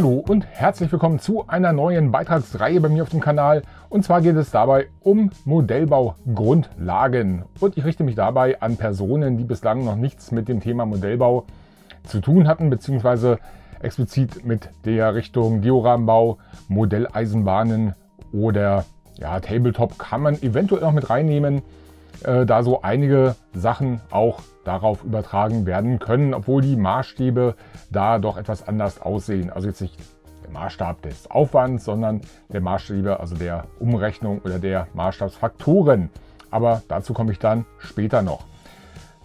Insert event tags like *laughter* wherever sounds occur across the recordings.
Hallo und herzlich willkommen zu einer neuen Beitragsreihe bei mir auf dem Kanal. Und zwar geht es dabei um Modellbaugrundlagen. Und ich richte mich dabei an Personen, die bislang noch nichts mit dem Thema Modellbau zu tun hatten, beziehungsweise explizit mit der Richtung Georahmenbau, Modelleisenbahnen oder ja, Tabletop kann man eventuell noch mit reinnehmen, äh, da so einige Sachen auch darauf übertragen werden können, obwohl die Maßstäbe da doch etwas anders aussehen. Also jetzt nicht der Maßstab des Aufwands, sondern der Maßstäbe, also der Umrechnung oder der Maßstabsfaktoren. Aber dazu komme ich dann später noch.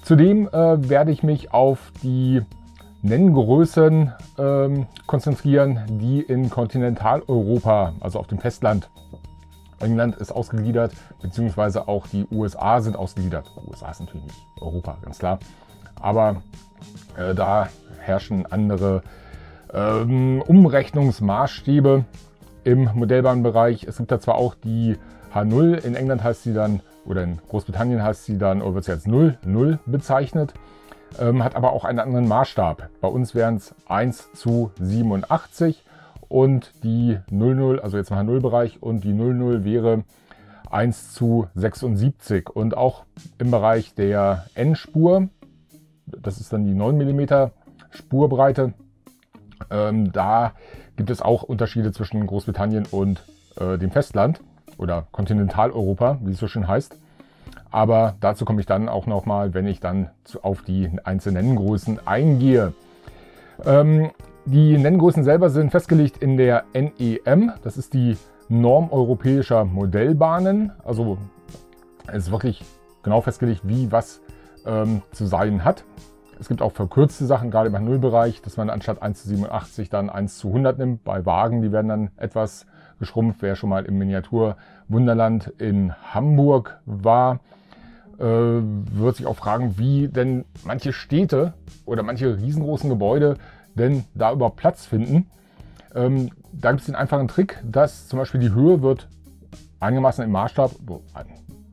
Zudem äh, werde ich mich auf die Nenngrößen ähm, konzentrieren, die in Kontinentaleuropa, also auf dem Festland, England ist ausgegliedert, beziehungsweise auch die USA sind ausgegliedert. USA ist natürlich nicht Europa, ganz klar. Aber äh, da herrschen andere ähm, Umrechnungsmaßstäbe im Modellbahnbereich. Es gibt da zwar auch die H0, in England heißt sie dann, oder in Großbritannien heißt sie dann, oder wird sie als 0, 0 bezeichnet, ähm, hat aber auch einen anderen Maßstab. Bei uns wären es 1 zu 87 und die 00, also jetzt mal 0 Bereich und die 00 wäre 1 zu 76 und auch im Bereich der N-Spur, das ist dann die 9 mm Spurbreite, ähm, da gibt es auch Unterschiede zwischen Großbritannien und äh, dem Festland oder Kontinentaleuropa, wie es so schön heißt. Aber dazu komme ich dann auch nochmal, wenn ich dann zu, auf die einzelnen Größen eingehe. Ähm, die Nenngrößen selber sind festgelegt in der NEM, das ist die Norm europäischer Modellbahnen. Also es ist wirklich genau festgelegt, wie was ähm, zu sein hat. Es gibt auch verkürzte Sachen, gerade im Nullbereich, dass man anstatt 1 zu 87 dann 1 zu 100 nimmt. Bei Wagen, die werden dann etwas geschrumpft. Wer schon mal im Miniatur Wunderland in Hamburg war, äh, wird sich auch fragen, wie denn manche Städte oder manche riesengroßen Gebäude denn da überhaupt Platz finden. Ähm, da gibt es den einfachen Trick, dass zum Beispiel die Höhe wird einigermaßen im Maßstab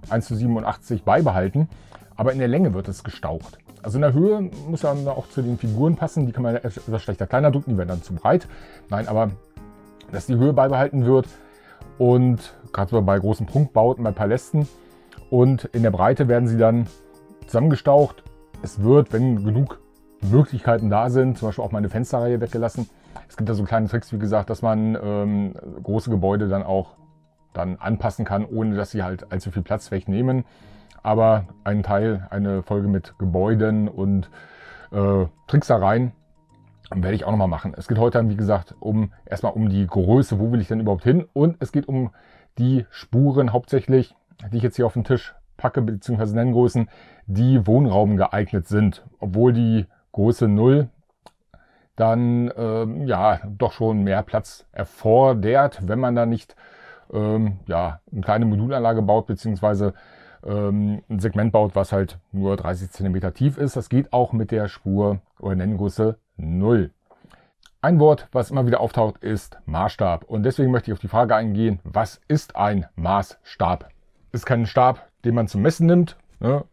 1 zu 87 beibehalten, aber in der Länge wird es gestaucht. Also in der Höhe muss dann auch zu den Figuren passen, die kann man etwas schlechter kleiner drücken, die werden dann zu breit. Nein, aber dass die Höhe beibehalten wird und gerade bei großen Prunkbauten, bei Palästen, und in der Breite werden sie dann zusammengestaucht. Es wird, wenn genug Möglichkeiten da sind, zum Beispiel auch meine Fensterreihe weggelassen. Es gibt da so kleine Tricks, wie gesagt, dass man ähm, große Gebäude dann auch dann anpassen kann, ohne dass sie halt allzu viel Platz wegnehmen. Aber ein Teil, eine Folge mit Gebäuden und äh, Tricksereien werde ich auch nochmal machen. Es geht heute dann, wie gesagt, um erstmal um die Größe, wo will ich denn überhaupt hin? Und es geht um die Spuren hauptsächlich, die ich jetzt hier auf den Tisch packe, beziehungsweise nennen die Wohnraum geeignet sind, obwohl die Größe 0 dann ähm, ja doch schon mehr Platz erfordert, wenn man da nicht ähm, ja, eine kleine Modulanlage baut, beziehungsweise ähm, ein Segment baut, was halt nur 30 cm tief ist. Das geht auch mit der Spur oder Nenngröße 0. Ein Wort, was immer wieder auftaucht, ist Maßstab. Und deswegen möchte ich auf die Frage eingehen, was ist ein Maßstab? ist kein Stab, den man zum Messen nimmt. Ne?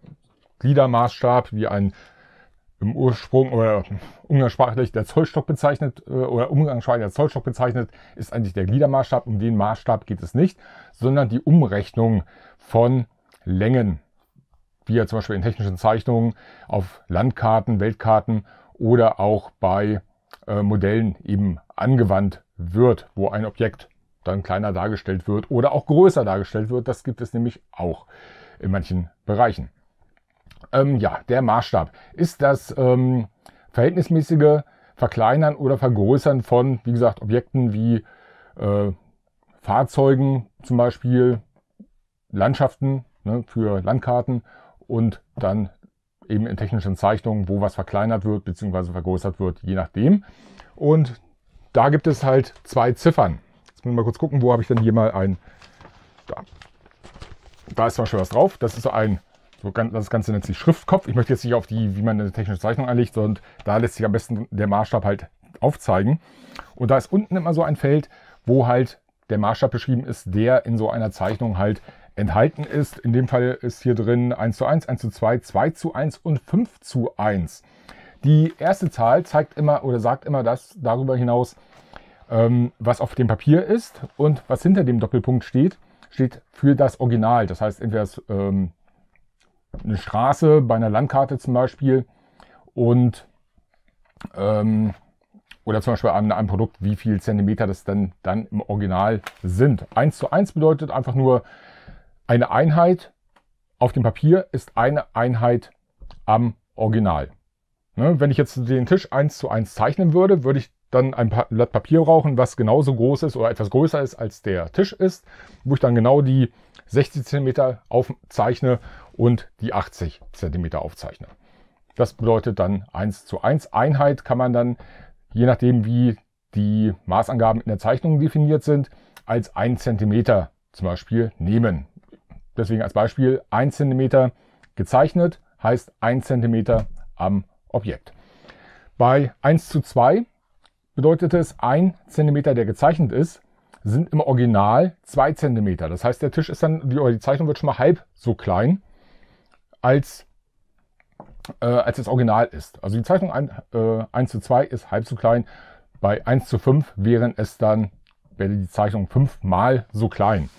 Gliedermaßstab, wie ein im Ursprung oder umgangssprachlich der Zollstock bezeichnet äh, oder umgangssprachlich der Zollstock bezeichnet, ist eigentlich der Gliedermaßstab. Um den Maßstab geht es nicht, sondern die Umrechnung von Längen, wie ja zum Beispiel in technischen Zeichnungen auf Landkarten, Weltkarten oder auch bei äh, Modellen eben angewandt wird, wo ein Objekt dann kleiner dargestellt wird oder auch größer dargestellt wird. Das gibt es nämlich auch in manchen Bereichen. Ähm, ja, der Maßstab ist das ähm, verhältnismäßige Verkleinern oder Vergrößern von, wie gesagt, Objekten wie äh, Fahrzeugen zum Beispiel, Landschaften ne, für Landkarten und dann eben in technischen Zeichnungen, wo was verkleinert wird bzw. vergrößert wird, je nachdem. Und da gibt es halt zwei Ziffern. Jetzt muss ich mal kurz gucken, wo habe ich denn hier mal ein... Da. Da ist zwar schon was drauf. Das ist so ein... So ganz, das Ganze nennt sich Schriftkopf. Ich möchte jetzt nicht auf die, wie man eine technische Zeichnung anlegt, sondern da lässt sich am besten der Maßstab halt aufzeigen. Und da ist unten immer so ein Feld, wo halt der Maßstab beschrieben ist, der in so einer Zeichnung halt enthalten ist. In dem Fall ist hier drin 1 zu 1, 1 zu 2, 2 zu 1 und 5 zu 1. Die erste Zahl zeigt immer oder sagt immer dass darüber hinaus, ähm, was auf dem Papier ist und was hinter dem Doppelpunkt steht, steht für das Original. Das heißt, entweder ist, ähm, eine Straße bei einer Landkarte zum Beispiel und ähm, oder zum Beispiel an einem Produkt, wie viel Zentimeter das denn dann im Original sind. 1 zu 1 bedeutet einfach nur, eine Einheit auf dem Papier ist eine Einheit am Original. Ne, wenn ich jetzt den Tisch 1 zu 1 zeichnen würde, würde ich dann ein Blatt Papier brauchen, was genauso groß ist oder etwas größer ist als der Tisch ist, wo ich dann genau die 60 cm aufzeichne und die 80 cm aufzeichne. Das bedeutet dann 1 zu 1 Einheit kann man dann, je nachdem wie die Maßangaben in der Zeichnung definiert sind, als 1 cm zum Beispiel nehmen. Deswegen als Beispiel 1 cm gezeichnet heißt 1 cm am Objekt. Bei 1 zu 2 bedeutet es, ein Zentimeter, der gezeichnet ist, sind im Original zwei Zentimeter. Das heißt, der Tisch ist dann, die, die Zeichnung wird schon mal halb so klein, als, äh, als das Original ist. Also die Zeichnung ein, äh, 1 zu 2 ist halb so klein. Bei 1 zu 5 wären es dann, wäre die Zeichnung fünfmal so klein.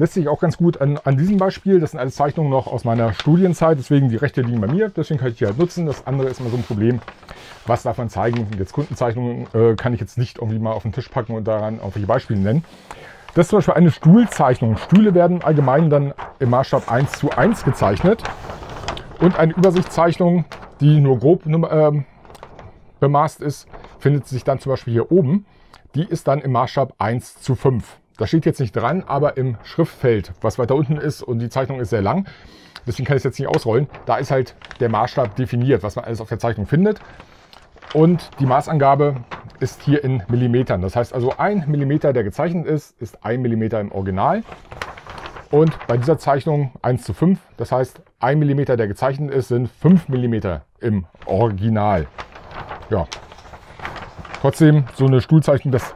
Lässt sich auch ganz gut an, an diesem Beispiel, das sind alles Zeichnungen noch aus meiner Studienzeit, deswegen die Rechte liegen bei mir, deswegen kann ich die halt nutzen. Das andere ist immer so ein Problem, was darf man zeigen? Jetzt Kundenzeichnungen äh, kann ich jetzt nicht irgendwie mal auf den Tisch packen und daran irgendwelche Beispiele nennen. Das ist zum Beispiel eine Stuhlzeichnung. Stühle werden allgemein dann im Maßstab 1 zu 1 gezeichnet. Und eine Übersichtszeichnung, die nur grob ähm, bemaßt ist, findet sich dann zum Beispiel hier oben. Die ist dann im Maßstab 1 zu 5. Das steht jetzt nicht dran, aber im Schriftfeld, was weiter unten ist und die Zeichnung ist sehr lang, deswegen kann ich es jetzt nicht ausrollen, da ist halt der Maßstab definiert, was man alles auf der Zeichnung findet. Und die Maßangabe ist hier in Millimetern. Das heißt also, ein Millimeter, der gezeichnet ist, ist ein Millimeter im Original. Und bei dieser Zeichnung 1 zu 5, das heißt, ein Millimeter, der gezeichnet ist, sind 5 Millimeter im Original. Ja, trotzdem so eine Stuhlzeichnung, das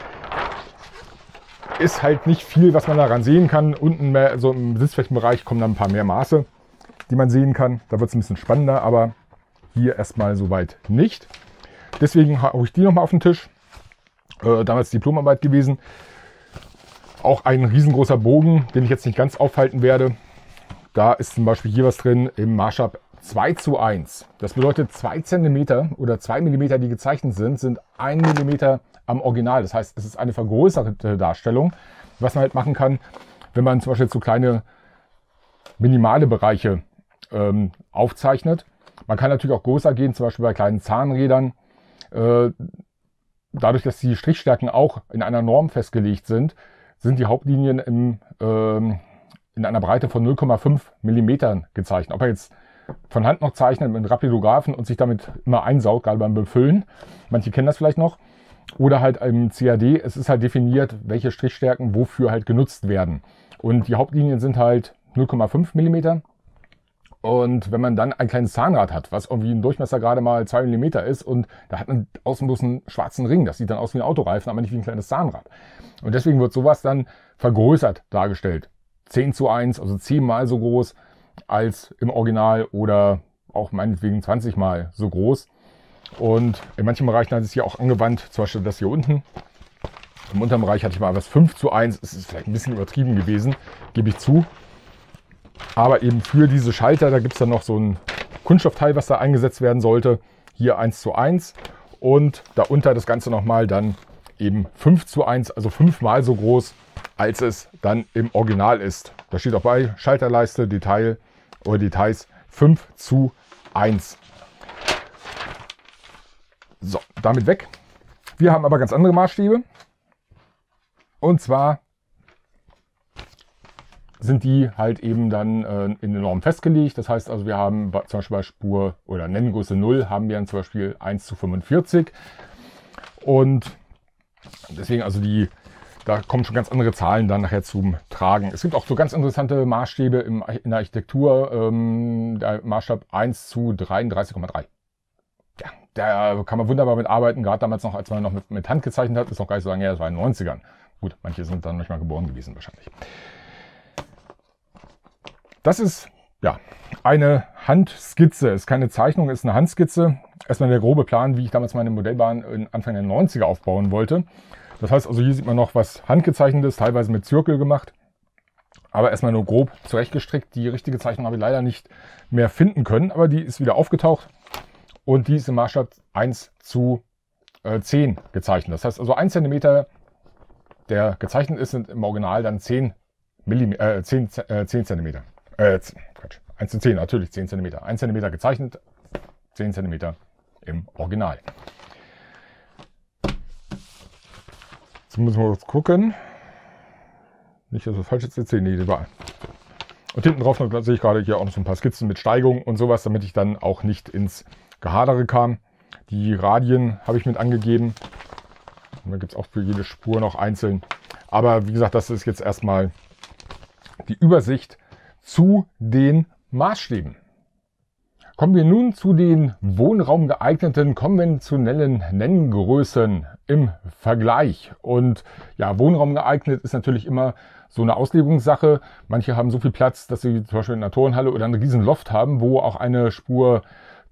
ist halt nicht viel, was man daran sehen kann. Unten mehr, so im Sitzflächenbereich kommen dann ein paar mehr Maße, die man sehen kann. Da wird es ein bisschen spannender, aber hier erstmal soweit nicht. Deswegen habe ich die nochmal auf den Tisch. Äh, damals Diplomarbeit gewesen. Auch ein riesengroßer Bogen, den ich jetzt nicht ganz aufhalten werde. Da ist zum Beispiel hier was drin im Maßstab 2 zu 1. Das bedeutet 2 cm oder 2 mm, die gezeichnet sind, sind 1 mm am Original. Das heißt, es ist eine vergrößerte Darstellung. Was man halt machen kann, wenn man zum Beispiel so kleine minimale Bereiche ähm, aufzeichnet. Man kann natürlich auch größer gehen, zum Beispiel bei kleinen Zahnrädern. Äh, dadurch, dass die Strichstärken auch in einer Norm festgelegt sind, sind die Hauptlinien im, ähm, in einer Breite von 0,5 mm gezeichnet. Ob er jetzt von Hand noch zeichnet mit Rapidographen und sich damit immer einsaugt, gerade beim Befüllen. Manche kennen das vielleicht noch. Oder halt im CAD, es ist halt definiert, welche Strichstärken wofür halt genutzt werden. Und die Hauptlinien sind halt 0,5 Millimeter. Und wenn man dann ein kleines Zahnrad hat, was irgendwie ein Durchmesser gerade mal zwei Millimeter ist und da hat man außen bloß einen schwarzen Ring, das sieht dann aus wie ein Autoreifen, aber nicht wie ein kleines Zahnrad. Und deswegen wird sowas dann vergrößert dargestellt. 10 zu 1, also 10 mal so groß als im Original oder auch meinetwegen 20 mal so groß. Und in manchen Bereichen hat es hier auch angewandt, zum Beispiel das hier unten. Im unteren Bereich hatte ich mal was 5 zu 1. Es ist vielleicht ein bisschen übertrieben gewesen, gebe ich zu. Aber eben für diese Schalter, da gibt es dann noch so ein Kunststoffteil, was da eingesetzt werden sollte. Hier 1 zu 1 und darunter das Ganze nochmal dann eben 5 zu 1, also fünfmal so groß, als es dann im Original ist. Da steht auch bei Schalterleiste, Detail oder Details 5 zu 1. So, damit weg. Wir haben aber ganz andere Maßstäbe. Und zwar sind die halt eben dann äh, in den Normen festgelegt. Das heißt also, wir haben zum Beispiel bei Spur oder Nenngröße 0 haben wir dann zum Beispiel 1 zu 45. Und deswegen also die, da kommen schon ganz andere Zahlen dann nachher zum Tragen. Es gibt auch so ganz interessante Maßstäbe im, in der Architektur. Ähm, der Maßstab 1 zu 33,3 da kann man wunderbar mit arbeiten, gerade damals noch, als man noch mit, mit Hand gezeichnet hat, ist noch gar nicht so lange her, das war in den 90ern. Gut, manche sind dann manchmal geboren gewesen wahrscheinlich. Das ist ja eine Handskizze, ist keine Zeichnung, ist eine Handskizze. Erstmal der grobe Plan, wie ich damals meine Modellbahn Anfang der 90er aufbauen wollte. Das heißt also, hier sieht man noch was handgezeichnetes, teilweise mit Zirkel gemacht. Aber erstmal nur grob zurechtgestrickt. Die richtige Zeichnung habe ich leider nicht mehr finden können, aber die ist wieder aufgetaucht und diese Maßstab 1 zu 10 äh, gezeichnet. Das heißt also 1 cm, der gezeichnet ist, sind im Original dann 10, Millimeter, äh, 10, äh, 10 Zentimeter. Äh, Quatsch, 1 zu 10, natürlich 10 cm. 1 cm gezeichnet, 10 cm im Original. Jetzt müssen wir kurz gucken. Nicht, dass wir falsch jetzt erzählen. Nee, die war. Und hinten drauf sehe ich gerade hier auch noch so ein paar Skizzen mit Steigung und sowas, damit ich dann auch nicht ins Gehadere kam. Die Radien habe ich mit angegeben. Und da gibt es auch für jede Spur noch einzeln. Aber wie gesagt, das ist jetzt erstmal die Übersicht zu den Maßstäben. Kommen wir nun zu den wohnraumgeeigneten konventionellen Nenngrößen im Vergleich. Und ja, wohnraumgeeignet ist natürlich immer so eine Auslegungssache. Manche haben so viel Platz, dass sie zum Beispiel in einer Turnhalle oder einen riesen Loft haben, wo auch eine Spur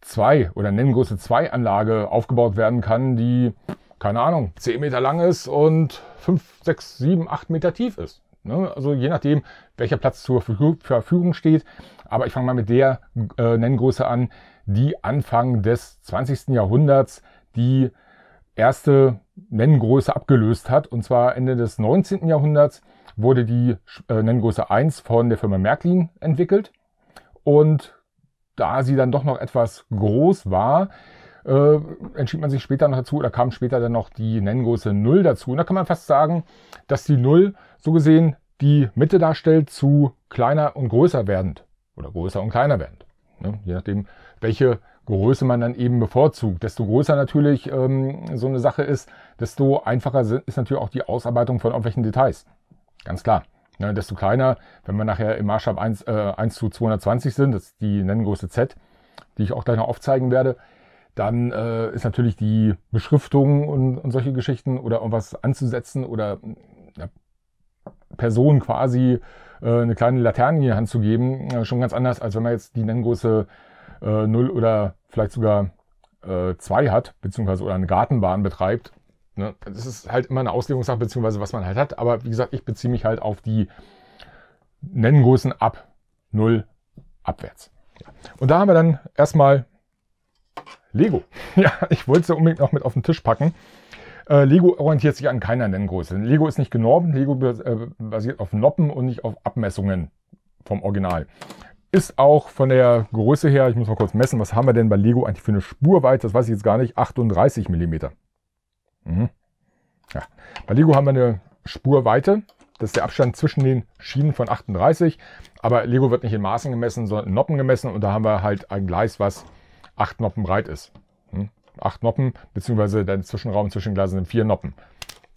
2 oder Nenngröße 2 Anlage aufgebaut werden kann, die, keine Ahnung, 10 Meter lang ist und 5, 6, 7, 8 Meter tief ist. Ne? Also je nachdem, welcher Platz zur Verfügung steht. Aber ich fange mal mit der äh, Nenngröße an, die Anfang des 20. Jahrhunderts die erste Nenngröße abgelöst hat. Und zwar Ende des 19. Jahrhunderts wurde die äh, Nenngröße 1 von der Firma Märklin entwickelt und da sie dann doch noch etwas groß war, äh, entschied man sich später noch dazu, oder kam später dann noch die Nenngröße 0 dazu. Und da kann man fast sagen, dass die 0 so gesehen die Mitte darstellt zu kleiner und größer werdend. Oder größer und kleiner werdend. Ne? Je nachdem, welche Größe man dann eben bevorzugt. Desto größer natürlich ähm, so eine Sache ist, desto einfacher ist natürlich auch die Ausarbeitung von irgendwelchen Details. Ganz klar. Ne, desto kleiner, wenn wir nachher im Maßstab 1, äh, 1 zu 220 sind, das ist die Nenngröße Z, die ich auch gleich noch aufzeigen werde, dann äh, ist natürlich die Beschriftung und, und solche Geschichten oder irgendwas anzusetzen oder ja, Person quasi äh, eine kleine Laterne in die Hand zu geben, äh, schon ganz anders, als wenn man jetzt die Nenngröße äh, 0 oder vielleicht sogar äh, 2 hat, beziehungsweise oder eine Gartenbahn betreibt Ne? Das ist halt immer eine Auslegungssache, beziehungsweise was man halt hat. Aber wie gesagt, ich beziehe mich halt auf die Nenngrößen ab 0 abwärts. Und da haben wir dann erstmal Lego. *laughs* Ja, ich wollte es ja unbedingt noch mit auf den Tisch packen. Äh, Lego orientiert sich an keiner Nenngröße. Lego ist nicht genormt, Lego äh, basiert auf Noppen und nicht auf Abmessungen vom Original. Ist auch von der Größe her, ich muss mal kurz messen, was haben wir denn bei Lego eigentlich für eine Spurweite? Das weiß ich jetzt gar nicht, 38 Millimeter. Mhm. Ja. Bei Lego haben wir eine Spurweite. Das ist der Abstand zwischen den Schienen von 38. Aber Lego wird nicht in Maßen gemessen, sondern in Noppen gemessen. Und da haben wir halt ein Gleis, was 8 Noppen breit ist. Hm? Noppen, beziehungsweise der Zwischenraum zwischen Gleisen sind 4 Noppen.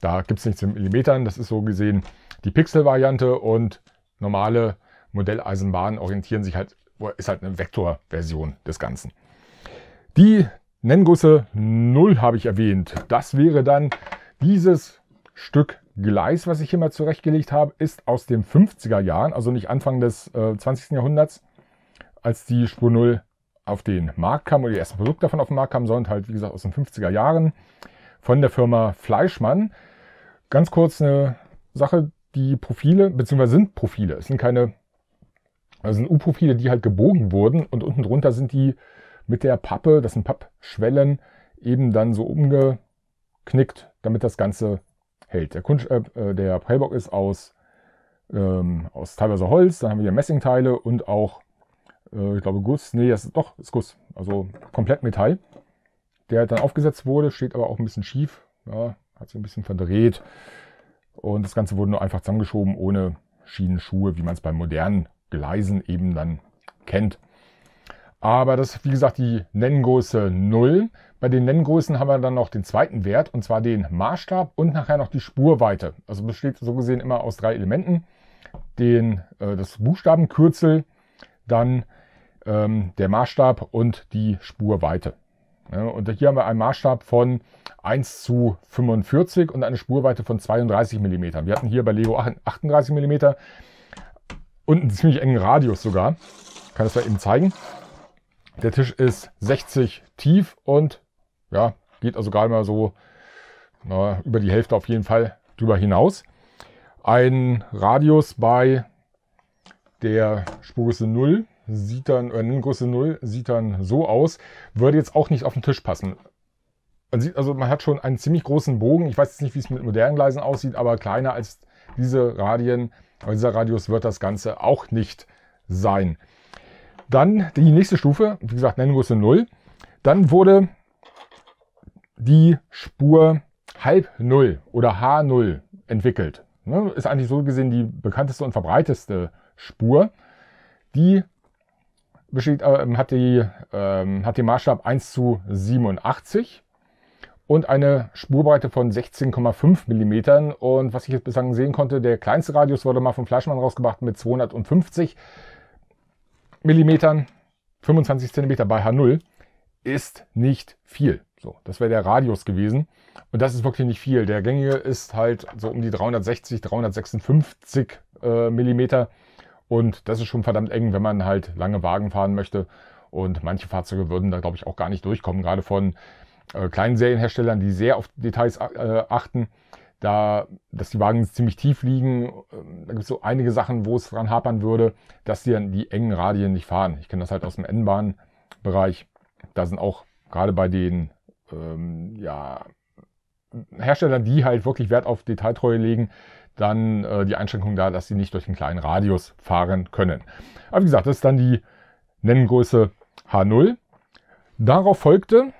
Da gibt es nichts in Millimetern. Das ist so gesehen die Pixel-Variante und normale Modelleisenbahnen orientieren sich halt, ist halt eine Vektorversion des Ganzen. Die Nenngusse 0 habe ich erwähnt. Das wäre dann dieses Stück Gleis, was ich hier mal zurechtgelegt habe, ist aus den 50er Jahren, also nicht Anfang des äh, 20. Jahrhunderts, als die Spur 0 auf den Markt kam oder die ersten Produkte davon auf den Markt kamen, sondern halt, wie gesagt, aus den 50er Jahren von der Firma Fleischmann. Ganz kurz eine Sache, die Profile, beziehungsweise sind Profile, es sind keine, also sind U-Profile, die halt gebogen wurden und unten drunter sind die mit der Pappe, das sind Pappschwellen, eben dann so umgeknickt, damit das Ganze hält. Der, Kunst, äh, äh, der Prellbock ist aus, ähm, aus teilweise Holz, dann haben wir hier Messingteile und auch, äh, ich glaube, Guss, nee, das ist doch, ist Guss, also komplett Metall, der halt dann aufgesetzt wurde, steht aber auch ein bisschen schief, ja, hat sich ein bisschen verdreht und das Ganze wurde nur einfach zusammengeschoben ohne Schienenschuhe, wie man es bei modernen Gleisen eben dann kennt. Aber das ist, wie gesagt, die Nenngröße 0. Bei den Nenngrößen haben wir dann noch den zweiten Wert, und zwar den Maßstab und nachher noch die Spurweite. Also besteht so gesehen immer aus drei Elementen. Den, äh, das Buchstabenkürzel, dann ähm, der Maßstab und die Spurweite. Ja, und hier haben wir einen Maßstab von 1 zu 45 und eine Spurweite von 32 mm. Wir hatten hier bei Lego 38 mm und einen ziemlich engen Radius sogar. Ich kann das da eben zeigen. Der Tisch ist 60 tief und ja, geht also gar mal so na, über die Hälfte auf jeden Fall drüber hinaus. Ein Radius bei der Spurgröße 0 sieht dann, oder äh, Nenngröße 0 sieht dann so aus, würde jetzt auch nicht auf den Tisch passen. Man sieht also, man hat schon einen ziemlich großen Bogen. Ich weiß jetzt nicht, wie es mit modernen Gleisen aussieht, aber kleiner als diese Radien, aber dieser Radius wird das Ganze auch nicht sein. Dann die nächste Stufe, wie gesagt, Nenngröße 0. Dann wurde die Spur halb 0 oder H0 entwickelt. Ne, ist eigentlich so gesehen die bekannteste und verbreiteste Spur. Die besteht, äh, hat, die, äh, hat den Maßstab 1 zu 87 und eine Spurbreite von 16,5 mm. Und was ich jetzt bislang sehen konnte, der kleinste Radius wurde mal vom Fleischmann rausgebracht mit 250. Millimetern, 25 cm bei H0 ist nicht viel. So, das wäre der Radius gewesen. Und das ist wirklich nicht viel. Der gängige ist halt so um die 360, 356 äh, Millimeter. Und das ist schon verdammt eng, wenn man halt lange Wagen fahren möchte. Und manche Fahrzeuge würden da, glaube ich, auch gar nicht durchkommen, gerade von äh, kleinen Serienherstellern, die sehr auf Details äh, achten da, dass die Wagen ziemlich tief liegen. Ähm, da gibt es so einige Sachen, wo es dran hapern würde, dass sie an die engen Radien nicht fahren. Ich kenne das halt aus dem N-Bahn-Bereich. Da sind auch gerade bei den ähm, ja, Herstellern, die halt wirklich Wert auf Detailtreue legen, dann äh, die Einschränkung da, dass sie nicht durch einen kleinen Radius fahren können. Aber wie gesagt, das ist dann die Nenngröße H0. Darauf folgte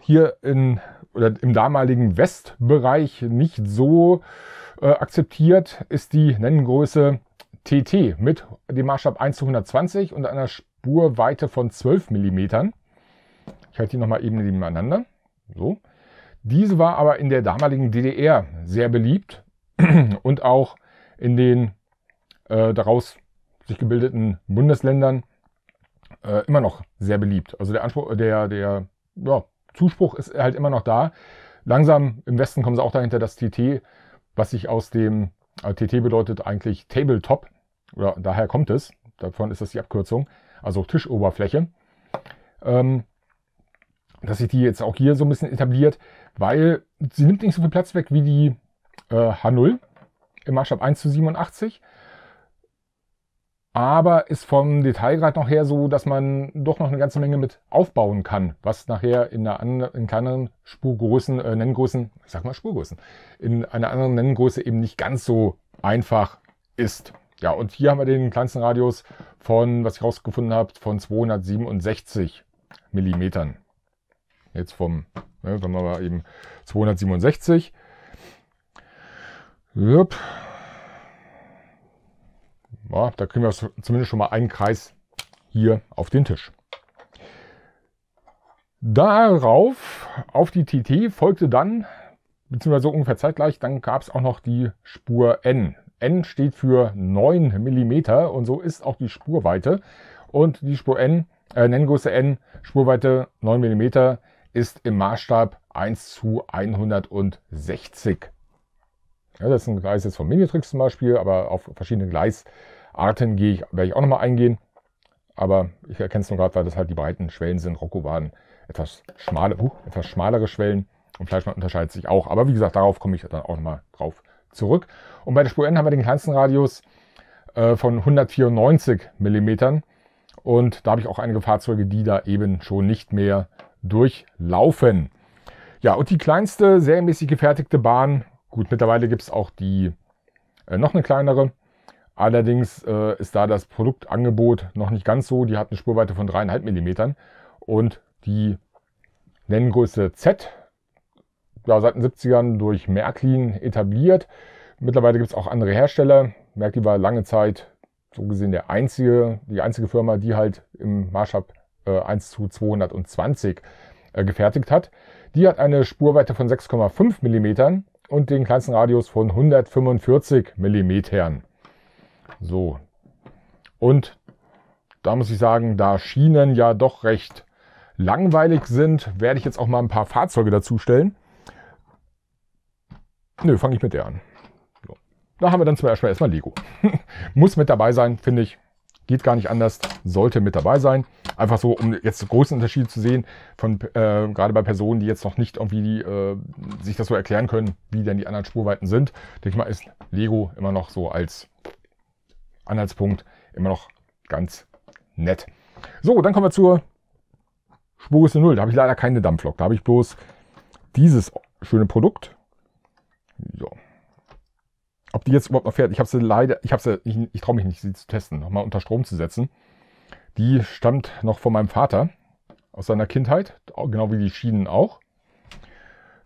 hier in oder im damaligen Westbereich nicht so äh, akzeptiert, ist die Nennengröße TT mit dem Maßstab 1 zu 120 und einer Spurweite von 12 mm. Ich halte die nochmal eben nebeneinander. So. Diese war aber in der damaligen DDR sehr beliebt *clears throat* und auch in den äh, daraus sich gebildeten Bundesländern äh, immer noch sehr beliebt. Also der Anspruch, der, der, ja, Zuspruch ist halt immer noch da. Langsam im Westen kommen sie auch dahinter, dass TT, was sich aus dem äh, TT bedeutet eigentlich Tabletop, oder daher kommt es, davon ist das die Abkürzung, also Tischoberfläche, ähm, dass sich die jetzt auch hier so ein bisschen etabliert, weil sie nimmt nicht so viel Platz weg wie die äh, H0 im Maßstab 1 zu 87, aber ist vom Detailgrad noch her so, dass man doch noch eine ganze Menge mit aufbauen kann, was nachher in einer anderen, in kleineren Spurgrößen, äh, Nenngrößen, ich sag mal Spurgrößen, in einer anderen Nenngröße eben nicht ganz so einfach ist. Ja, und hier haben wir den kleinsten Radius von, was ich rausgefunden habe, von 267 Millimetern. Jetzt vom, ne, sagen wir mal eben 267. Jupp. Ja, da kriegen wir zumindest schon mal einen Kreis hier auf den Tisch. Darauf, auf die TT, folgte dann, beziehungsweise ungefähr zeitgleich, dann gab es auch noch die Spur N. N steht für 9 mm und so ist auch die Spurweite. Und die Spur N, äh, Nenngröße N, Spurweite 9 mm ist im Maßstab 1 zu 160. Ja, das ist ein Gleis jetzt von Minitrix zum Beispiel, aber auf verschiedenen Gleis Arten gehe ich, werde ich auch nochmal eingehen. Aber ich erkenne es nur gerade, weil das halt die breiten Schwellen sind. Rocco waren etwas, schmale, uh, etwas schmalere Schwellen und Fleischmann unterscheidet sich auch. Aber wie gesagt, darauf komme ich dann auch nochmal drauf zurück. Und bei der Spur N haben wir den kleinsten Radius äh, von 194 mm. Und da habe ich auch einige Fahrzeuge, die da eben schon nicht mehr durchlaufen. Ja, und die kleinste serienmäßig gefertigte Bahn, gut, mittlerweile gibt es auch die äh, noch eine kleinere, Allerdings äh, ist da das Produktangebot noch nicht ganz so. Die hat eine Spurweite von 3,5 mm und die Nenngröße Z, ja, seit den 70ern durch Märklin etabliert. Mittlerweile gibt es auch andere Hersteller. Märklin war lange Zeit so gesehen der einzige, die einzige Firma, die halt im Maßstab äh, 1 zu 220 äh, gefertigt hat. Die hat eine Spurweite von 6,5 mm und den kleinsten Radius von 145 mm. So. Und da muss ich sagen, da Schienen ja doch recht langweilig sind, werde ich jetzt auch mal ein paar Fahrzeuge dazustellen. Nö, fange ich mit der an. So. Da haben wir dann zum Beispiel erstmal Lego. *laughs* muss mit dabei sein, finde ich. Geht gar nicht anders. Sollte mit dabei sein. Einfach so, um jetzt großen Unterschiede zu sehen, von äh, gerade bei Personen, die jetzt noch nicht irgendwie äh, sich das so erklären können, wie denn die anderen Spurweiten sind. Denke ich mal, ist Lego immer noch so als Anhaltspunkt immer noch ganz nett. So, dann kommen wir zur Spurgröße 0. Da habe ich leider keine Dampflok. Da habe ich bloß dieses schöne Produkt. So. Ob die jetzt überhaupt noch fährt, ich habe sie leider, ich habe sie, ich, ich traue mich nicht, sie zu testen, nochmal unter Strom zu setzen. Die stammt noch von meinem Vater aus seiner Kindheit, genau wie die Schienen auch.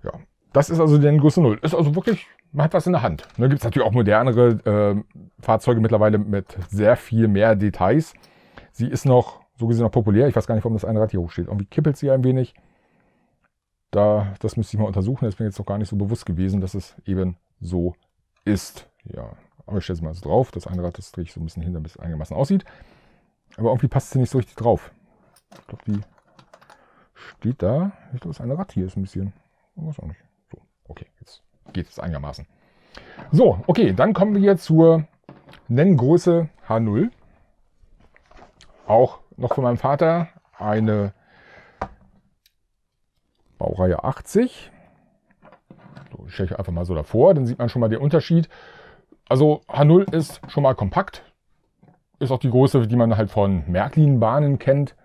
Ja, das ist also der Größe 0. Ist also wirklich man hat was in der Hand. Da ne, gibt es natürlich auch modernere äh, Fahrzeuge mittlerweile mit sehr viel mehr Details. Sie ist noch, so gesehen, noch populär. Ich weiß gar nicht, warum das eine Rad hier hochsteht. Irgendwie kippelt sie ein wenig. Da, das müsste ich mal untersuchen. Das ist mir jetzt noch gar nicht so bewusst gewesen, dass es eben so ist. Ja, aber ich stelle es mal so drauf. Das eine Rad, das drehe ich so ein bisschen hin, damit es einigermaßen aussieht. Aber irgendwie passt sie nicht so richtig drauf. Ich glaube, die steht da. Ich glaube, das eine Rad hier ist ein bisschen. Ich weiß auch nicht. So, okay, jetzt geht es einigermaßen. So, okay, dann kommen wir zur Nenngröße H0. Auch noch von meinem Vater eine Baureihe 80. So, ich stelle ich einfach mal so davor, dann sieht man schon mal den Unterschied. Also H0 ist schon mal kompakt, ist auch die Größe, die man halt von Märklin-Bahnen kennt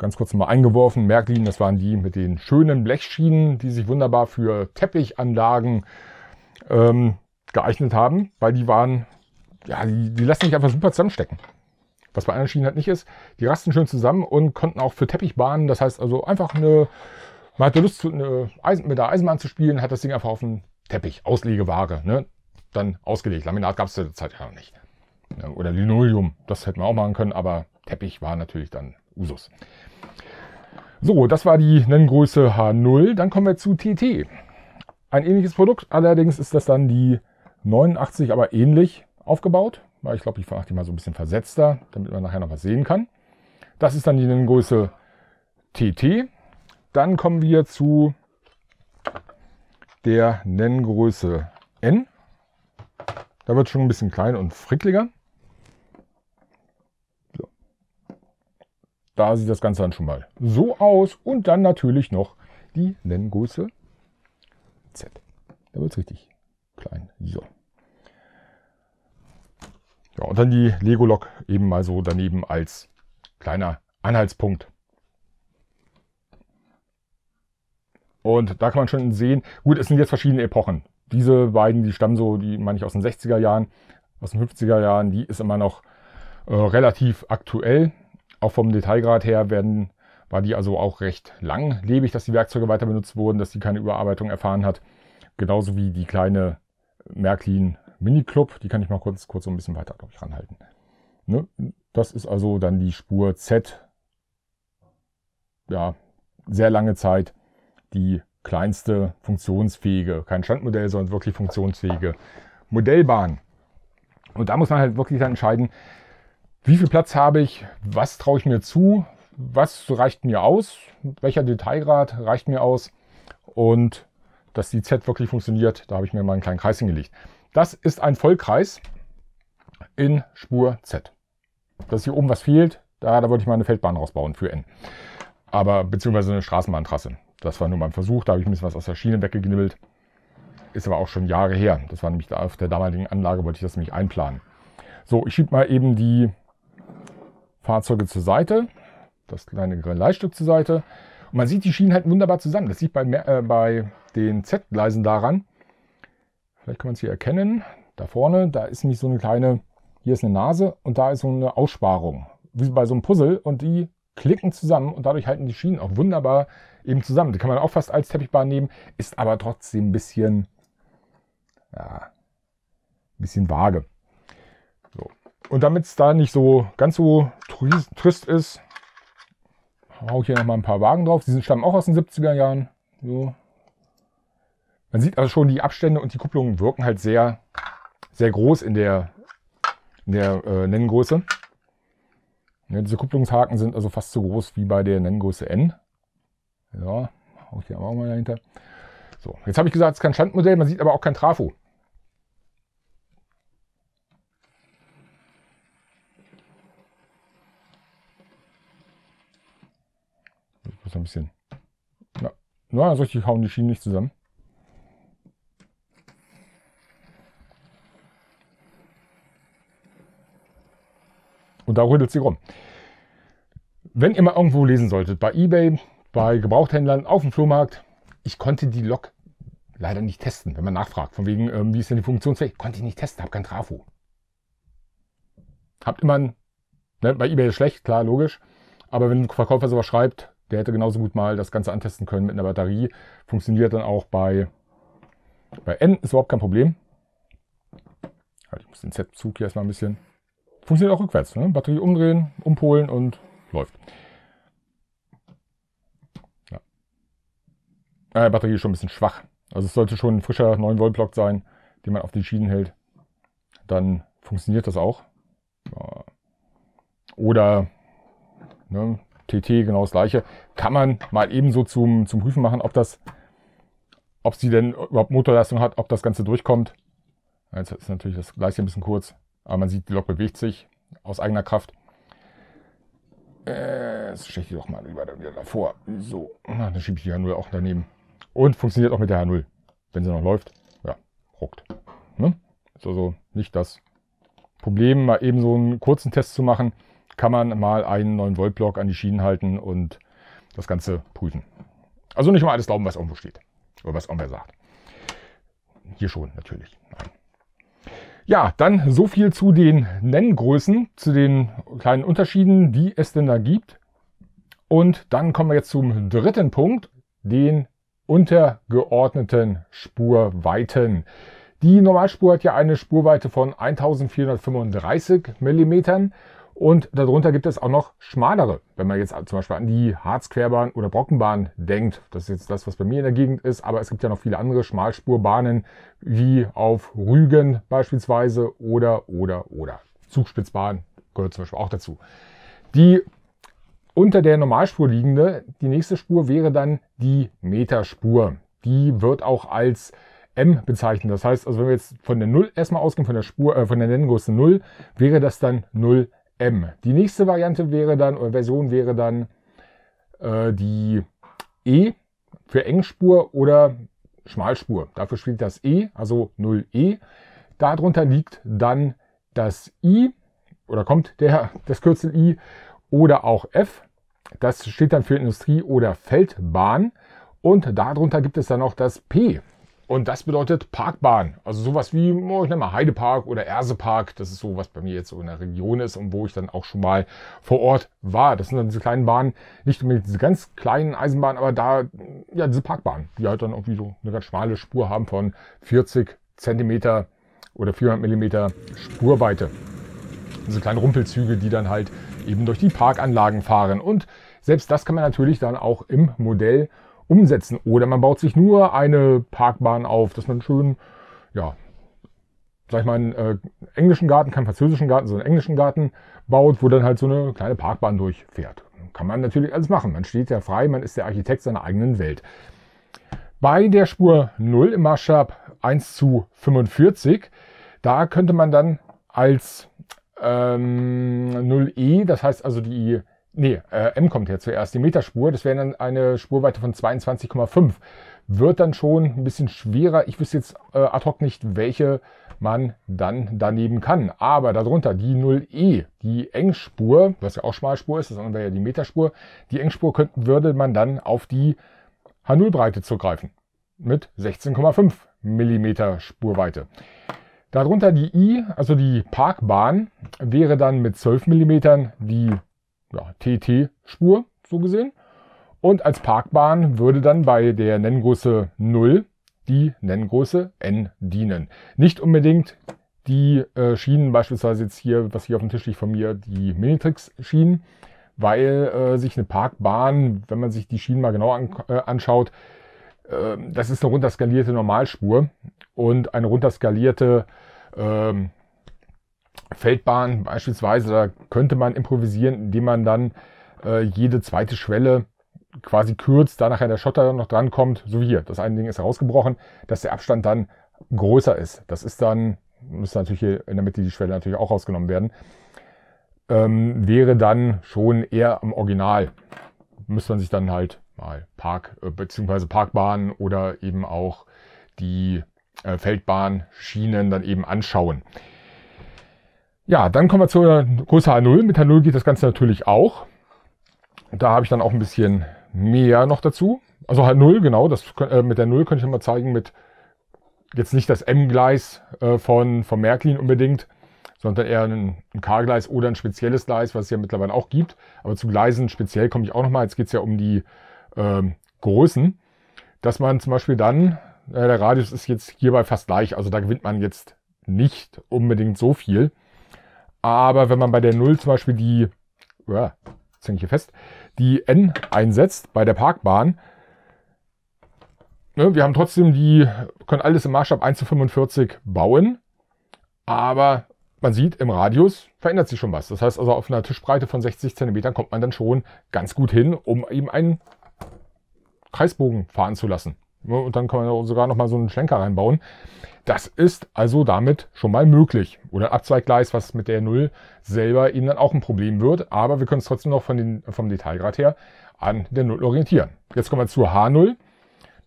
ganz kurz mal eingeworfen, Märklin, das waren die mit den schönen Blechschienen, die sich wunderbar für Teppichanlagen ähm, geeignet haben, weil die waren, ja, die, die lassen sich einfach super zusammenstecken. Was bei anderen Schienen halt nicht ist, die rasten schön zusammen und konnten auch für Teppichbahnen, das heißt also einfach eine, man hatte Lust eine Eisen, mit der Eisenbahn zu spielen, hat das Ding einfach auf dem Teppich, Auslegeware, ne? dann ausgelegt. Laminat gab es zu Zeit ja noch nicht. Oder Linoleum, das hätten wir auch machen können, aber Teppich war natürlich dann Usus. So, das war die Nenngröße H0. Dann kommen wir zu TT. Ein ähnliches Produkt, allerdings ist das dann die 89, aber ähnlich aufgebaut. Ich glaube, ich mache die mal so ein bisschen versetzter, damit man nachher noch was sehen kann. Das ist dann die Nenngröße TT. Dann kommen wir zu der Nenngröße N. Da wird es schon ein bisschen klein und frickliger. Da sieht das Ganze dann schon mal so aus. Und dann natürlich noch die Nenngröße Z. Da wird es richtig klein. So. Ja, und dann die Lego-Lok eben mal so daneben als kleiner Anhaltspunkt. Und da kann man schon sehen, gut, es sind jetzt verschiedene Epochen. Diese beiden, die stammen so, die meine ich aus den 60er Jahren, aus den 50er Jahren, die ist immer noch äh, relativ aktuell. Auch vom Detailgrad her werden, war die also auch recht langlebig, dass die Werkzeuge weiter benutzt wurden, dass die keine Überarbeitung erfahren hat. Genauso wie die kleine Märklin Mini Club, die kann ich mal kurz, kurz so ein bisschen weiter, glaube ich, ranhalten. Ne? Das ist also dann die Spur Z. Ja, sehr lange Zeit die kleinste funktionsfähige, kein Standmodell, sondern wirklich funktionsfähige Modellbahn. Und da muss man halt wirklich dann entscheiden, wie viel Platz habe ich? Was traue ich mir zu? Was reicht mir aus? Welcher Detailgrad reicht mir aus? Und dass die Z wirklich funktioniert, da habe ich mir mal einen kleinen Kreis hingelegt. Das ist ein Vollkreis in Spur Z. Dass hier oben was fehlt, da, da wollte ich mal eine Feldbahn rausbauen für N. Aber beziehungsweise eine Straßenbahntrasse. Das war nur mein Versuch, da habe ich ein bisschen was aus der Schiene weggeknibbelt. Ist aber auch schon Jahre her. Das war nämlich da auf der damaligen Anlage, wollte ich das nämlich einplanen. So, ich schiebe mal eben die Fahrzeuge zur Seite, das kleine Leitstück zur Seite. Und man sieht die Schienen halt wunderbar zusammen. Das sieht bei, äh, bei den Z-Gleisen daran. Vielleicht kann man es hier erkennen. Da vorne, da ist nämlich so eine kleine, hier ist eine Nase und da ist so eine Aussparung. Wie bei so einem Puzzle und die klicken zusammen und dadurch halten die Schienen auch wunderbar eben zusammen. Die kann man auch fast als Teppichbahn nehmen, ist aber trotzdem ein bisschen, ja, ein bisschen vage. Und damit es da nicht so ganz so trist ist, hau ich hier nochmal ein paar Wagen drauf. Die stammen auch aus den 70er Jahren. So. Man sieht also schon, die Abstände und die Kupplungen wirken halt sehr, sehr groß in der, in der äh, Nenngröße. Ja, ne, diese Kupplungshaken sind also fast so groß wie bei der Nenngröße N. Ja, hau ich hier auch mal dahinter. So, jetzt habe ich gesagt, es ist kein Standmodell, man sieht aber auch kein Trafo. das ein bisschen. Ja, ja so also richtig hauen die Schienen nicht zusammen. Und da rüttelt sie rum. Wenn ihr mal irgendwo lesen solltet, bei Ebay, bei Gebrauchthändlern, auf dem Flohmarkt, ich konnte die Lok leider nicht testen, wenn man nachfragt, von wegen, ähm, wie ist denn die Funktionsfähigkeit, konnte ich nicht testen, habe kein Trafo. Habt immer ein, ne, bei Ebay ist schlecht, klar, logisch, aber wenn ein Verkäufer sowas schreibt, der hätte genauso gut mal das Ganze antesten können mit einer Batterie. Funktioniert dann auch bei, bei N, ist überhaupt kein Problem. Halt, ich muss den Z-Zug hier erstmal ein bisschen... Funktioniert auch rückwärts. Ne? Batterie umdrehen, umpolen und läuft. Ja. Äh, Batterie ist schon ein bisschen schwach. Also es sollte schon ein frischer 9-Volt-Block sein, den man auf den Schienen hält. Dann funktioniert das auch. Oder ne, TT genau das gleiche. Kann man mal ebenso zum, zum Prüfen machen, ob das, ob sie denn überhaupt Motorleistung hat, ob das Ganze durchkommt. Jetzt ist natürlich das Gleis ein bisschen kurz, aber man sieht, die Lok bewegt sich aus eigener Kraft. Äh, jetzt steche ich doch mal lieber wieder davor. So, dann schiebe ich die H0 auch daneben. Und funktioniert auch mit der H0. Wenn sie noch läuft, ja, ruckt. Ne? Ist also nicht das Problem, mal eben so einen kurzen Test zu machen kann man mal einen 9-Volt-Block an die Schienen halten und das Ganze prüfen. Also nicht mal alles glauben, was irgendwo steht oder was irgendwer sagt. Hier schon, natürlich. Nein. Ja, dann so viel zu den Nenngrößen, zu den kleinen Unterschieden, die es denn da gibt. Und dann kommen wir jetzt zum dritten Punkt, den untergeordneten Spurweiten. Die Normalspur hat ja eine Spurweite von 1435 mm und darunter gibt es auch noch schmalere, wenn man jetzt zum Beispiel an die Harzquerbahn oder Brockenbahn denkt. Das ist jetzt das, was bei mir in der Gegend ist, aber es gibt ja noch viele andere Schmalspurbahnen, wie auf Rügen beispielsweise oder, oder, oder. Zugspitzbahn gehört zum Beispiel auch dazu. Die unter der Normalspur liegende, die nächste Spur wäre dann die Meterspur. Die wird auch als M bezeichnet. Das heißt, also wenn wir jetzt von der Null erstmal ausgehen, von der Spur, äh, von der Nenngröße Null, wäre das dann 0 M. Die nächste Variante wäre dann, oder Version wäre dann äh, die E für Engspur oder Schmalspur. Dafür spielt das E, also 0E. Darunter liegt dann das I oder kommt der, das Kürzel I oder auch F. Das steht dann für Industrie- oder Feldbahn. Und darunter gibt es dann auch das P und das bedeutet Parkbahn. Also sowas wie, oh, ich nenne mal Heidepark oder Ersepark. Das ist so, was bei mir jetzt so in der Region ist und wo ich dann auch schon mal vor Ort war. Das sind dann diese kleinen Bahnen, nicht unbedingt diese ganz kleinen Eisenbahnen, aber da, ja, diese Parkbahnen, die halt dann irgendwie so eine ganz schmale Spur haben von 40 Zentimeter oder 400 Millimeter Spurweite. Diese kleinen Rumpelzüge, die dann halt eben durch die Parkanlagen fahren. Und selbst das kann man natürlich dann auch im Modell umsetzen. Oder man baut sich nur eine Parkbahn auf, dass man schön, ja, sag ich mal, einen äh, englischen Garten, keinen französischen Garten, sondern einen englischen Garten baut, wo dann halt so eine kleine Parkbahn durchfährt. Kann man natürlich alles machen. Man steht ja frei, man ist der Architekt seiner eigenen Welt. Bei der Spur 0 im Maßstab 1 zu 45, da könnte man dann als ähm, 0e, das heißt also die Nee, äh, M kommt ja zuerst. Die Meterspur, das wäre dann eine Spurweite von 22,5. Wird dann schon ein bisschen schwerer. Ich wüsste jetzt äh, ad hoc nicht, welche man dann daneben kann. Aber darunter die 0E, die Engspur, was ja auch Schmalspur ist, das andere wäre ja die Meterspur, die Engspur könnt, würde man dann auf die H0-Breite zugreifen. Mit 16,5 mm Spurweite. Darunter die I, also die Parkbahn, wäre dann mit 12 mm die ja, TT-Spur, so gesehen. Und als Parkbahn würde dann bei der Nenngröße 0 die Nenngröße N dienen. Nicht unbedingt die äh, Schienen, beispielsweise jetzt hier, was hier auf dem Tisch liegt von mir, die Minitrix-Schienen, weil äh, sich eine Parkbahn, wenn man sich die Schienen mal genau an, äh, anschaut, ähm, das ist eine runterskalierte Normalspur und eine runterskalierte ähm, Feldbahn beispielsweise, da könnte man improvisieren, indem man dann äh, jede zweite Schwelle quasi kürzt, da nachher der Schotter dann noch dran kommt, so wie hier. Das eine Ding ist rausgebrochen, dass der Abstand dann größer ist. Das ist dann, müsste natürlich hier in der Mitte die Schwelle natürlich auch rausgenommen werden. Ähm, wäre dann schon eher am Original. Müsste man sich dann halt mal Park, äh, beziehungsweise Parkbahnen oder eben auch die äh, Feldbahnschienen dann eben anschauen. Ja, dann kommen wir zur Größe H0. Mit H0 geht das Ganze natürlich auch. Da habe ich dann auch ein bisschen mehr noch dazu. Also H0, genau, das, äh, mit der 0 könnte ich mal zeigen, mit jetzt nicht das M-Gleis äh, von, von Märklin unbedingt, sondern eher ein, ein K-Gleis oder ein spezielles Gleis, was es ja mittlerweile auch gibt. Aber zu Gleisen speziell komme ich auch nochmal. Jetzt geht es ja um die äh, Größen, dass man zum Beispiel dann, äh, der Radius ist jetzt hierbei fast gleich, also da gewinnt man jetzt nicht unbedingt so viel. Aber wenn man bei der 0 zum Beispiel die, ja, jetzt hänge ich hier fest, die N einsetzt bei der Parkbahn, ne, wir haben trotzdem die, können alles im Maßstab 1 zu 45 bauen, aber man sieht, im Radius verändert sich schon was. Das heißt also, auf einer Tischbreite von 60 Zentimetern kommt man dann schon ganz gut hin, um eben einen Kreisbogen fahren zu lassen. Ne, und dann kann man sogar noch mal so einen Schlenker reinbauen. Das ist also damit schon mal möglich. Oder Abzweiggleis, was mit der 0 selber eben dann auch ein Problem wird. Aber wir können es trotzdem noch von den, vom Detailgrad her an der 0 orientieren. Jetzt kommen wir zur H0.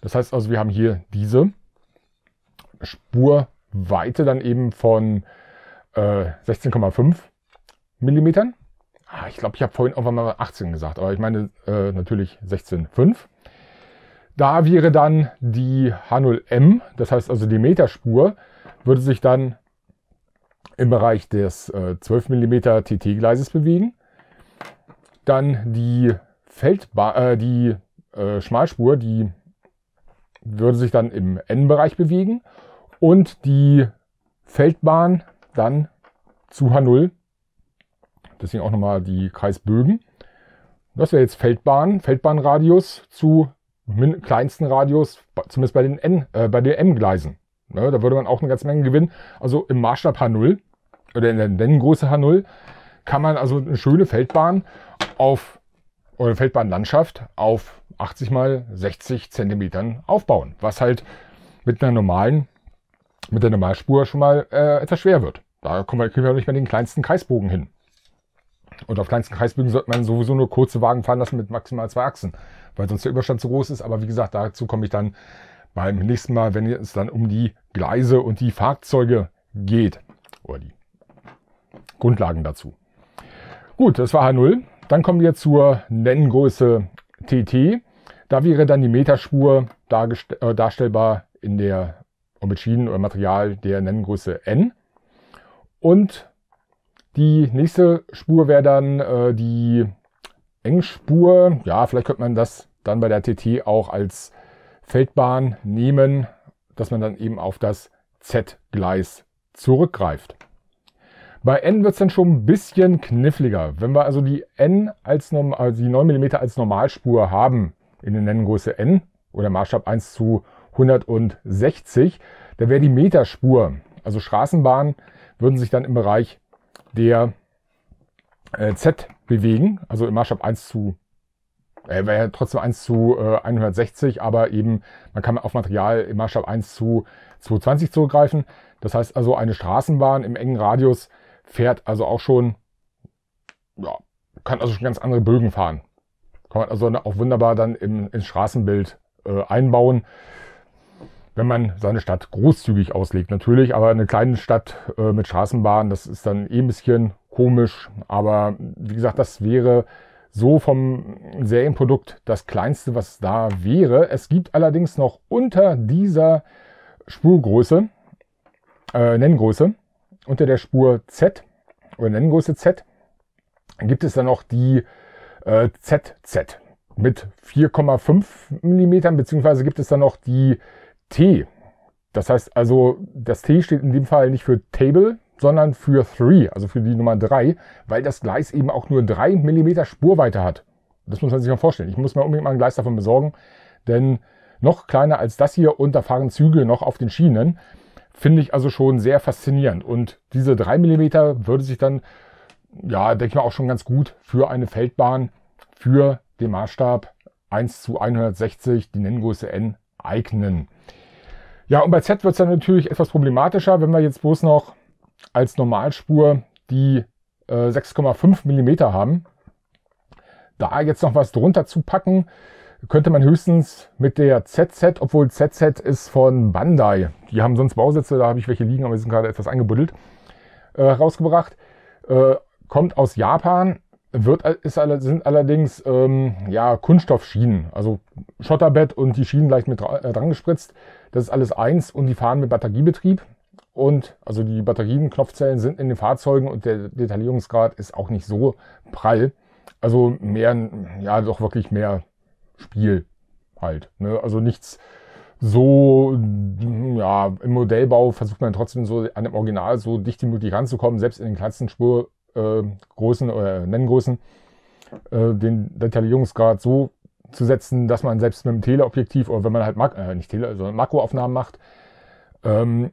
Das heißt also, wir haben hier diese Spurweite dann eben von äh, 16,5 Millimetern. Ah, ich glaube, ich habe vorhin auch mal 18 gesagt, aber ich meine äh, natürlich 16,5. Da wäre dann die H0M, das heißt also die Meterspur, würde sich dann im Bereich des äh, 12 mm TT-Gleises bewegen. Dann die, Feldba äh, die äh, Schmalspur, die würde sich dann im N-Bereich bewegen. Und die Feldbahn dann zu H0. Deswegen auch nochmal die Kreisbögen. Das wäre jetzt Feldbahn, Feldbahnradius zu kleinsten Radius, zumindest bei den, N, äh, bei den M-Gleisen. Ja, ne, da würde man auch eine ganze Menge gewinnen. Also im Maßstab H0 oder in der Nenngröße H0 kann man also eine schöne Feldbahn auf oder Feldbahnlandschaft auf 80 mal 60 Zentimetern aufbauen, was halt mit einer normalen, mit der Normalspur schon mal äh, etwas schwer wird. Da kommen wir, kriegen wir nicht mehr den kleinsten Kreisbogen hin. Und auf kleinsten Kreisbögen sollte man sowieso nur kurze Wagen fahren lassen mit maximal zwei Achsen, weil sonst der Überstand zu groß ist. Aber wie gesagt, dazu komme ich dann beim nächsten Mal, wenn es dann um die Gleise und die Fahrzeuge geht. Oder die Grundlagen dazu. Gut, das war H0. Dann kommen wir zur Nenngröße TT. Da wäre dann die Meterspur äh, darstellbar in der und Schienen oder Material der Nenngröße N. Und die nächste Spur wäre dann äh, die Engspur. Ja, vielleicht könnte man das dann bei der TT auch als Feldbahn nehmen, dass man dann eben auf das Z-Gleis zurückgreift. Bei N wird es dann schon ein bisschen kniffliger. Wenn wir also die N als also die 9 mm als Normalspur haben in der Nenngröße N oder Maßstab 1 zu 160, dann wäre die Meterspur, also Straßenbahn, würden sich dann im Bereich der äh, Z bewegen, also im Maßstab 1 zu, äh, wäre ja trotzdem 1 zu äh, 160, aber eben man kann auf Material im Maßstab 1 zu 220 zurückgreifen. Das heißt also, eine Straßenbahn im engen Radius fährt also auch schon, ja, kann also schon ganz andere Bögen fahren. Kann man also auch wunderbar dann im, ins Straßenbild äh, einbauen wenn man seine Stadt großzügig auslegt natürlich, aber eine kleine Stadt äh, mit Straßenbahnen, das ist dann eh ein bisschen komisch, aber wie gesagt, das wäre so vom Serienprodukt das kleinste, was da wäre. Es gibt allerdings noch unter dieser Spurgröße, äh, Nenngröße, unter der Spur Z oder Nenngröße Z, gibt es dann noch die äh, ZZ mit 4,5 Millimetern beziehungsweise gibt es dann noch die T. Das heißt also, das T steht in dem Fall nicht für Table, sondern für 3, also für die Nummer 3, weil das Gleis eben auch nur 3 mm Spurweite hat. Das muss man sich mal vorstellen. Ich muss mir unbedingt mal ein Gleis davon besorgen, denn noch kleiner als das hier und da fahren Züge noch auf den Schienen. Finde ich also schon sehr faszinierend. Und diese 3 mm würde sich dann, ja, denke ich mal, auch schon ganz gut für eine Feldbahn, für den Maßstab 1 zu 160, die Nenngröße N, eignen. Ja, und bei Z wird es dann natürlich etwas problematischer, wenn wir jetzt bloß noch als Normalspur die äh, 6,5 mm haben. Da jetzt noch was drunter zu packen, könnte man höchstens mit der ZZ, obwohl ZZ ist von Bandai. Die haben sonst Bausätze, da habe ich welche liegen, aber die sind gerade etwas eingebuddelt, äh, rausgebracht. Äh, kommt aus Japan, wird, äh, ist, sind allerdings ähm, ja, Kunststoffschienen, also Schotterbett und die Schienen leicht mit äh, dran gespritzt. Das ist alles eins und die fahren mit Batteriebetrieb. Und also die Batterien, Knopfzellen sind in den Fahrzeugen und der Detaillierungsgrad ist auch nicht so prall. Also mehr, ja, doch wirklich mehr Spiel halt. Ne? Also nichts so, ja, im Modellbau versucht man trotzdem so an dem Original so dicht wie möglich ranzukommen, selbst in den kleinsten Spurgrößen äh, oder Nenngrößen, äh, den Detaillierungsgrad so zu setzen, dass man selbst mit dem Teleobjektiv oder wenn man halt Mak äh, nicht Tele, sondern Makroaufnahmen macht, ähm,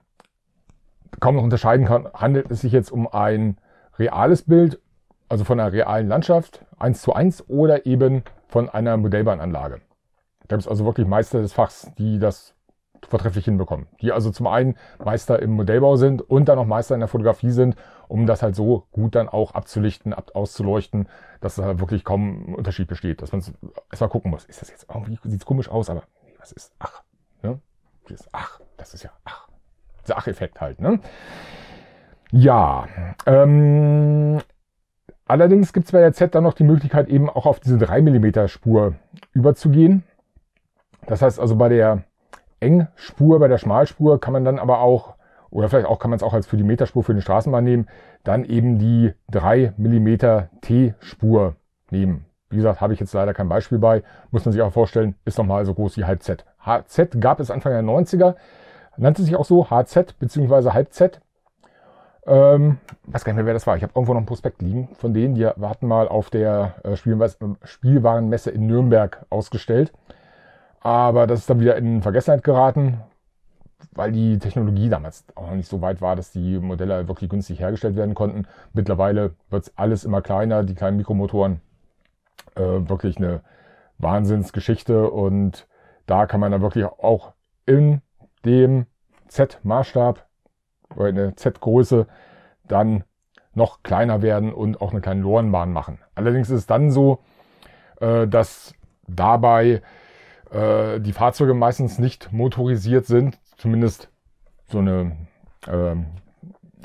kaum noch unterscheiden kann, handelt es sich jetzt um ein reales Bild, also von einer realen Landschaft, eins zu eins, oder eben von einer Modellbahnanlage. Da gibt es also wirklich Meister des Fachs, die das vortrefflich hinbekommen. Die also zum einen Meister im Modellbau sind und dann auch Meister in der Fotografie sind, um das halt so gut dann auch abzulichten, ab, auszuleuchten, dass da wirklich kaum Unterschied besteht. Dass man erstmal gucken muss, ist das jetzt irgendwie, sieht es komisch aus, aber nee, was ist, ach, ne? Das, ach, das ist ja, ach, dieser Ach-Effekt halt, ne? Ja, ähm, allerdings gibt es bei der Z dann noch die Möglichkeit, eben auch auf diese 3 mm Spur überzugehen. Das heißt also bei der Engspur, bei der Schmalspur kann man dann aber auch, oder vielleicht auch kann man es auch als für die Meterspur für den Straßenbahn nehmen, dann eben die 3 mm T-Spur nehmen. Wie gesagt, habe ich jetzt leider kein Beispiel bei. Muss man sich auch vorstellen, ist nochmal so groß wie halb Z. HZ gab es Anfang der 90er, nannte sich auch so HZ bzw. halb Z. Ähm, weiß gar nicht mehr, wer das war. Ich habe irgendwo noch einen Prospekt liegen von denen. Die hatten mal auf der äh, Spielwarenmesse in Nürnberg ausgestellt. Aber das ist dann wieder in Vergessenheit geraten, weil die Technologie damals auch noch nicht so weit war, dass die Modelle wirklich günstig hergestellt werden konnten. Mittlerweile wird es alles immer kleiner, die kleinen Mikromotoren. Äh, wirklich eine Wahnsinnsgeschichte und da kann man dann wirklich auch in dem Z-Maßstab oder der Z-Größe dann noch kleiner werden und auch eine kleine Lorenbahn machen. Allerdings ist es dann so, äh, dass dabei äh, die Fahrzeuge meistens nicht motorisiert sind. Zumindest so eine äh,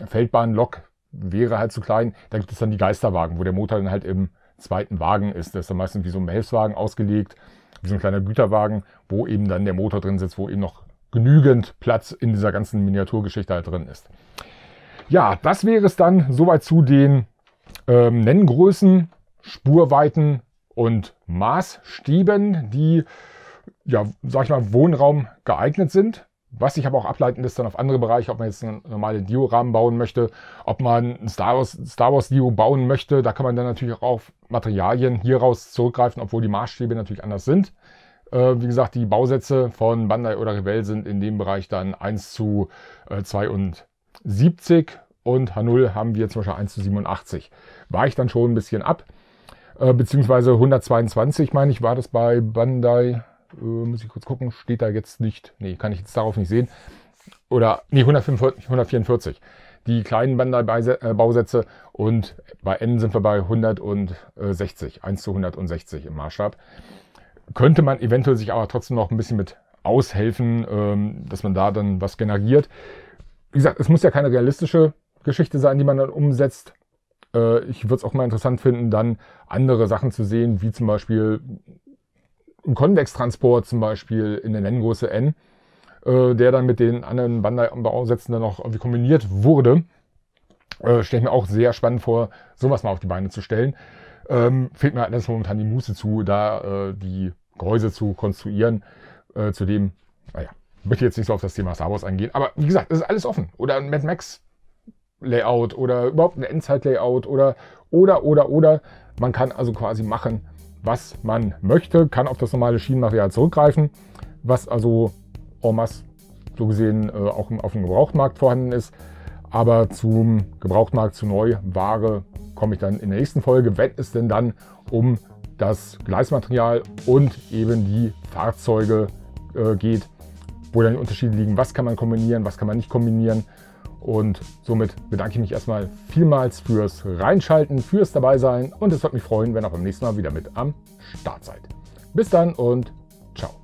Feldbahnlok wäre halt zu klein. Da gibt es dann die Geisterwagen, wo der Motor dann halt im zweiten Wagen ist. Der ist dann meistens wie so ein Behelfswagen ausgelegt, wie so ein kleiner Güterwagen, wo eben dann der Motor drin sitzt, wo eben noch genügend Platz in dieser ganzen Miniaturgeschichte halt drin ist. Ja, das wäre es dann soweit zu den ähm, Nenngrößen, Spurweiten und Maßstäben, die ja, sag ich mal, Wohnraum geeignet sind. Was sich aber auch ableiten lässt dann auf andere Bereiche, ob man jetzt einen normalen Dio-Rahmen bauen möchte, ob man einen Star Wars, Star Wars Dio bauen möchte. Da kann man dann natürlich auch auf Materialien hieraus zurückgreifen, obwohl die Maßstäbe natürlich anders sind. Äh, wie gesagt, die Bausätze von Bandai oder Revell sind in dem Bereich dann 1 zu äh, 72 und H0 haben wir zum Beispiel 1 zu 87. Weicht dann schon ein bisschen ab, äh, beziehungsweise 122, meine ich, war das bei Bandai äh, muss ich kurz gucken, steht da jetzt nicht. Nee, kann ich jetzt darauf nicht sehen. Oder, nee, 144. Die kleinen Bandai-Bausätze äh, und bei N sind wir bei 160, 1 zu 160 im Maßstab. Könnte man eventuell sich aber trotzdem noch ein bisschen mit aushelfen, ähm, dass man da dann was generiert. Wie gesagt, es muss ja keine realistische Geschichte sein, die man dann umsetzt äh, ich würde es auch mal interessant finden, dann andere Sachen zu sehen, wie zum Beispiel einen Konvextransport zum Beispiel in der Nenngröße N, äh, der dann mit den anderen Bandai-Bausätzen dann noch irgendwie kombiniert wurde. Äh, stelle ich mir auch sehr spannend vor, sowas mal auf die Beine zu stellen. Ähm, fehlt mir allerdings halt momentan die Muße zu, da äh, die Gehäuse zu konstruieren. Äh, zudem, naja, möchte jetzt nicht so auf das Thema Star Wars eingehen, aber wie gesagt, es ist alles offen. Oder ein Mad Max Layout oder überhaupt ein Endzeit Layout oder, oder, oder, oder. Man kann also quasi machen, was man möchte, kann auf das normale Schienenmaterial zurückgreifen, was also en masse so gesehen äh, auch auf dem Gebrauchtmarkt vorhanden ist. Aber zum Gebrauchtmarkt, zu Neuware komme ich dann in der nächsten Folge, wenn es denn dann um das Gleismaterial und eben die Fahrzeuge äh, geht, wo dann die Unterschiede liegen, was kann man kombinieren, was kann man nicht kombinieren, und somit bedanke ich mich erstmal vielmals fürs Reinschalten, fürs dabei sein und es würde mich freuen, wenn ihr auch beim nächsten Mal wieder mit am Start seid. Bis dann und ciao.